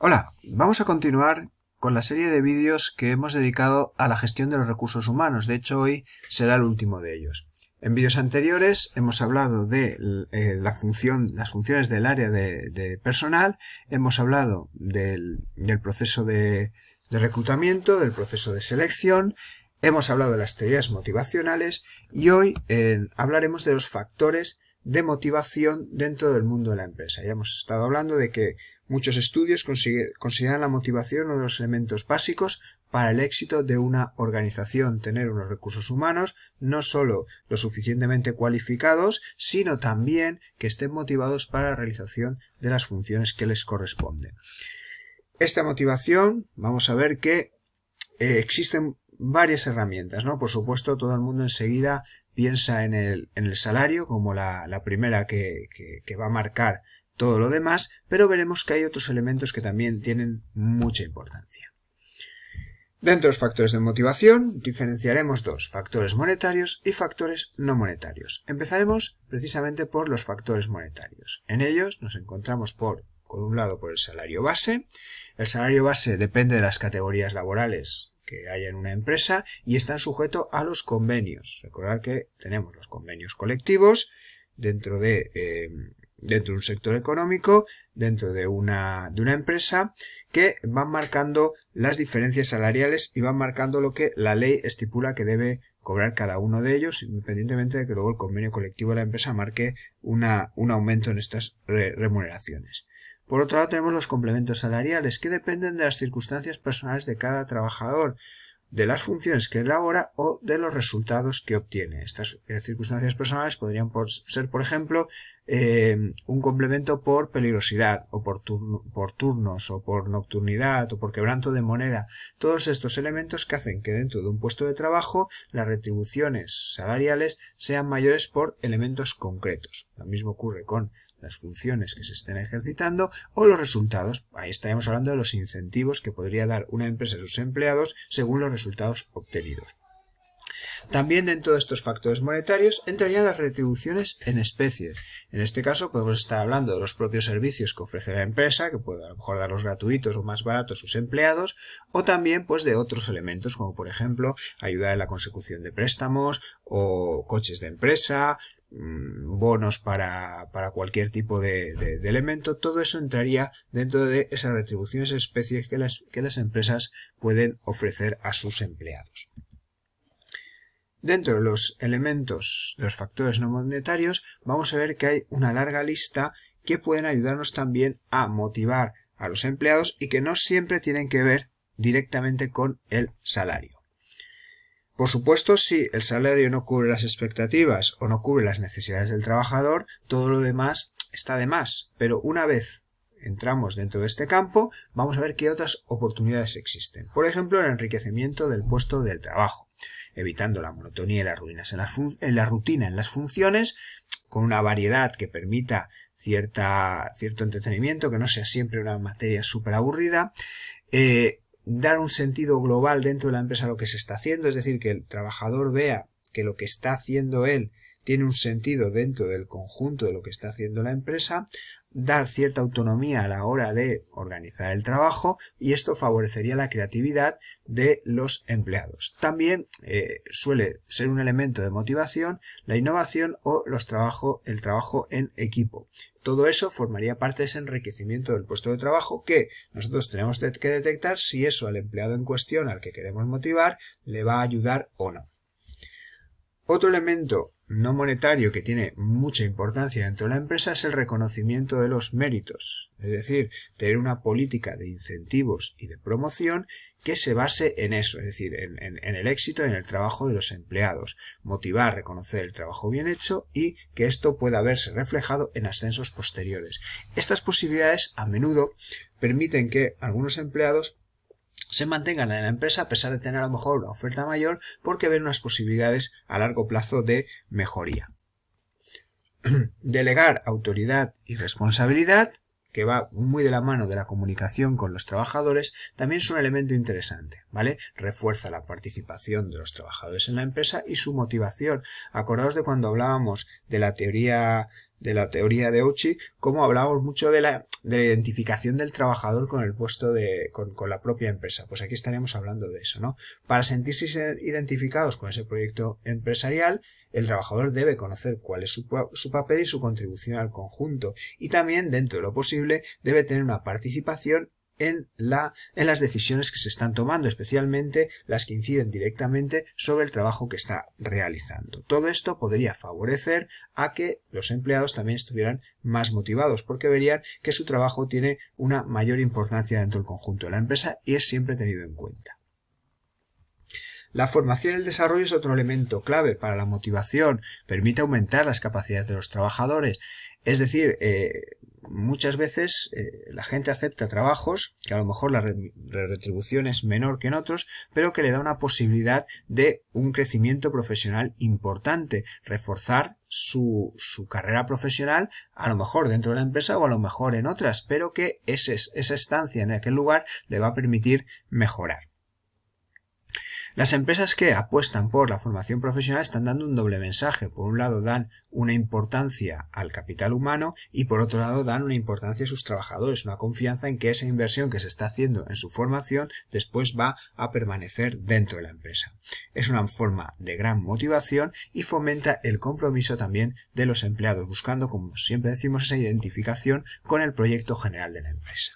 Hola, vamos a continuar con la serie de vídeos que hemos dedicado a la gestión de los recursos humanos. De hecho, hoy será el último de ellos. En vídeos anteriores hemos hablado de eh, la función, las funciones del área de, personal, hemos hablado del, proceso de, reclutamiento, del proceso de selección, hemos hablado de las teorías motivacionales y hoy hablaremos de los factores de motivación dentro del mundo de la empresa. Ya hemos estado hablando de que Muchos estudios consideran la motivación uno de los elementos básicos para el éxito de una organización, tener unos recursos humanos no solo lo suficientemente cualificados, sino también que estén motivados para la realización de las funciones que les corresponden. Esta motivación, vamos a ver que eh, existen varias herramientas, ¿no? Por supuesto, todo el mundo enseguida piensa en el, salario como la, primera que va a marcar todo lo demás, pero veremos que hay otros elementos que también tienen mucha importancia. Dentro de los factores de motivación diferenciaremos dos, factores monetarios y factores no monetarios. Empezaremos precisamente por los factores monetarios. En ellos nos encontramos por, por un lado, por el salario base. El salario base depende de las categorías laborales que haya en una empresa y están sujeto a los convenios. Recordad que tenemos los convenios colectivos dentro de... Eh, dentro de un sector económico, dentro de una, empresa, que van marcando las diferencias salariales y van marcando lo que la ley estipula que debe cobrar cada uno de ellos, independientemente de que luego el convenio colectivo de la empresa marque un aumento en estas remuneraciones. Por otro lado, tenemos los complementos salariales, que dependen de las circunstancias personales de cada trabajador de las funciones que elabora o de los resultados que obtiene. Estas eh, circunstancias personales podrían ser, por ejemplo, eh, un complemento por peligrosidad o por, por turnos o por nocturnidad o por quebranto de moneda. Todos estos elementos que hacen que dentro de un puesto de trabajo las retribuciones salariales sean mayores por elementos concretos. Lo mismo ocurre con las funciones que se estén ejercitando o los resultados. Ahí estaríamos hablando de los incentivos que podría dar una empresa a sus empleados según los resultados obtenidos. También dentro de estos factores monetarios entrarían las retribuciones en especies. En este caso podemos estar hablando de los propios servicios que ofrece la empresa, que puede a lo mejor darlos gratuitos o más baratos a sus empleados, o también pues de otros elementos como por ejemplo ayuda en la consecución de préstamos o coches de empresa, Mm, bonos para, cualquier tipo de, elemento, todo eso entraría dentro de esas retribuciones especies que las, que las empresas pueden ofrecer a sus empleados. Dentro de los elementos, de los factores no monetarios, vamos a ver que hay una larga lista que pueden ayudarnos también a motivar a los empleados y que no siempre tienen que ver directamente con el salario. Por supuesto, si el salario no cubre las expectativas o no cubre las necesidades del trabajador, todo lo demás está de más. Pero una vez entramos dentro de este campo, vamos a ver qué otras oportunidades existen. Por ejemplo, el enriquecimiento del puesto del trabajo, evitando la monotonía y las ruinas en, la rutina, en las funciones, con una variedad que permita cierta, cierto entretenimiento, que no sea siempre una materia súper aburrida. Eh, dar un sentido global dentro de la empresa a lo que se está haciendo, es decir, que el trabajador vea que lo que está haciendo él tiene un sentido dentro del conjunto de lo que está haciendo la empresa, dar cierta autonomía a la hora de organizar el trabajo y esto favorecería la creatividad de los empleados. También eh, suele ser un elemento de motivación la innovación o los trabajo, el trabajo en equipo. Todo eso formaría parte de ese enriquecimiento del puesto de trabajo que nosotros tenemos que detectar si eso al empleado en cuestión al que queremos motivar le va a ayudar o no. Otro elemento no monetario que tiene mucha importancia dentro de la empresa es el reconocimiento de los méritos, es decir, tener una política de incentivos y de promoción que se base en eso, es decir, en, el éxito en el trabajo de los empleados, motivar, reconocer el trabajo bien hecho y que esto pueda verse reflejado en ascensos posteriores. Estas posibilidades a menudo permiten que algunos empleados se mantengan en la empresa a pesar de tener a lo mejor una oferta mayor porque ven unas posibilidades a largo plazo de mejoría. Delegar autoridad y responsabilidad, que va muy de la mano de la comunicación con los trabajadores, también es un elemento interesante, ¿vale? Refuerza la participación de los trabajadores en la empresa y su motivación. Acordaos de cuando hablábamos de la teoría de la teoría de Ouchi, como hablábamos mucho de la, de la identificación del trabajador con el puesto de, con, la propia empresa. Pues aquí estaremos hablando de eso, ¿no? Para sentirse identificados con ese proyecto empresarial, el trabajador debe conocer cuál es su, su papel y su contribución al conjunto. Y también, dentro de lo posible, debe tener una participación en, la, en las decisiones que se están tomando, especialmente las que inciden directamente sobre el trabajo que está realizando. Todo esto podría favorecer a que los empleados también estuvieran más motivados porque verían que su trabajo tiene una mayor importancia dentro del conjunto de la empresa y es siempre tenido en cuenta. La formación y el desarrollo es otro elemento clave para la motivación, permite aumentar las capacidades de los trabajadores, es decir, eh, muchas veces eh, la gente acepta trabajos que a lo mejor la, retribución es menor que en otros, pero que le da una posibilidad de un crecimiento profesional importante, reforzar su, su carrera profesional, a lo mejor dentro de la empresa o a lo mejor en otras, pero que esa estancia en aquel lugar le va a permitir mejorar. Las empresas que apuestan por la formación profesional están dando un doble mensaje. Por un lado dan una importancia al capital humano y por otro lado dan una importancia a sus trabajadores, una confianza en que esa inversión que se está haciendo en su formación después va a permanecer dentro de la empresa. Es una forma de gran motivación y fomenta el compromiso también de los empleados, buscando, como siempre decimos, esa identificación con el proyecto general de la empresa.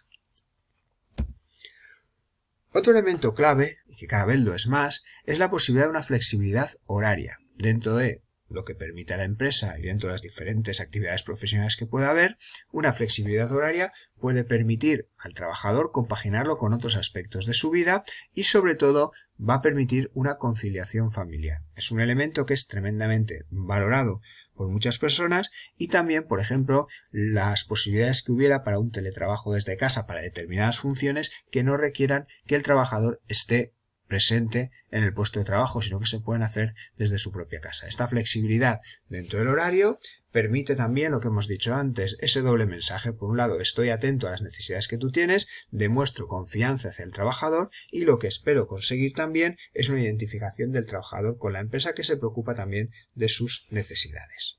Otro elemento clave que cada vez es más, es la posibilidad de una flexibilidad horaria dentro de lo que permite a la empresa y dentro de las diferentes actividades profesionales que pueda haber, una flexibilidad horaria puede permitir al trabajador compaginarlo con otros aspectos de su vida y sobre todo va a permitir una conciliación familiar. Es un elemento que es tremendamente valorado por muchas personas y también, por ejemplo, las posibilidades que hubiera para un teletrabajo desde casa para determinadas funciones que no requieran que el trabajador esté presente en el puesto de trabajo, sino que se pueden hacer desde su propia casa. Esta flexibilidad dentro del horario permite también lo que hemos dicho antes, ese doble mensaje. Por un lado, estoy atento a las necesidades que tú tienes, demuestro confianza hacia el trabajador y lo que espero conseguir también es una identificación del trabajador con la empresa que se preocupa también de sus necesidades.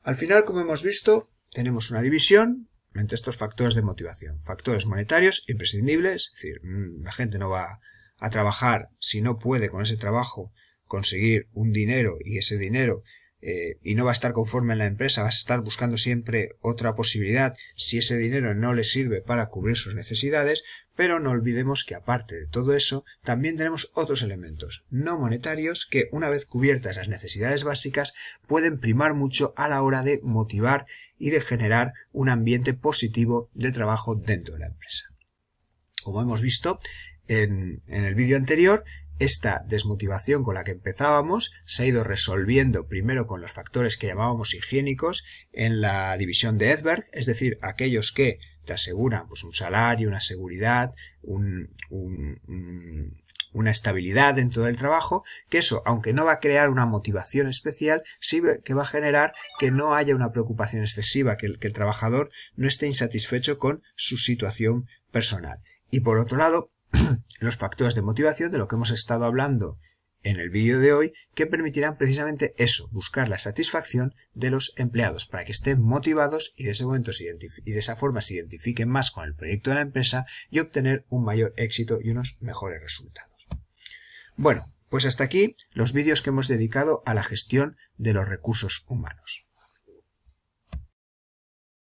Al final, como hemos visto, tenemos una división estos factores de motivación, factores monetarios imprescindibles, es decir, mm, la gente no va a trabajar si no puede con ese trabajo conseguir un dinero y ese dinero eh, y no va a estar conforme en la empresa, va a estar buscando siempre otra posibilidad si ese dinero no le sirve para cubrir sus necesidades, pero no olvidemos que aparte de todo eso, también tenemos otros elementos no monetarios que, una vez cubiertas las necesidades básicas, pueden primar mucho a la hora de motivar y de generar un ambiente positivo de trabajo dentro de la empresa. Como hemos visto en, en el vídeo anterior, esta desmotivación con la que empezábamos se ha ido resolviendo primero con los factores que llamábamos higiénicos en la división de Edberg, es decir, aquellos que te asegura pues, un salario, una seguridad, una estabilidad dentro del trabajo, que eso, aunque no va a crear una motivación especial, sí que va a generar que no haya una preocupación excesiva, que que el trabajador no esté insatisfecho con su situación personal. Y por otro lado, los factores de motivación, de lo que hemos estado hablando en el vídeo de hoy que permitirán precisamente eso, buscar la satisfacción de los empleados para que estén motivados y de, ese momento y de esa forma se identifiquen más con el proyecto de la empresa y obtener un mayor éxito y unos mejores resultados. Bueno, pues hasta aquí los vídeos que hemos dedicado a la gestión de los recursos humanos.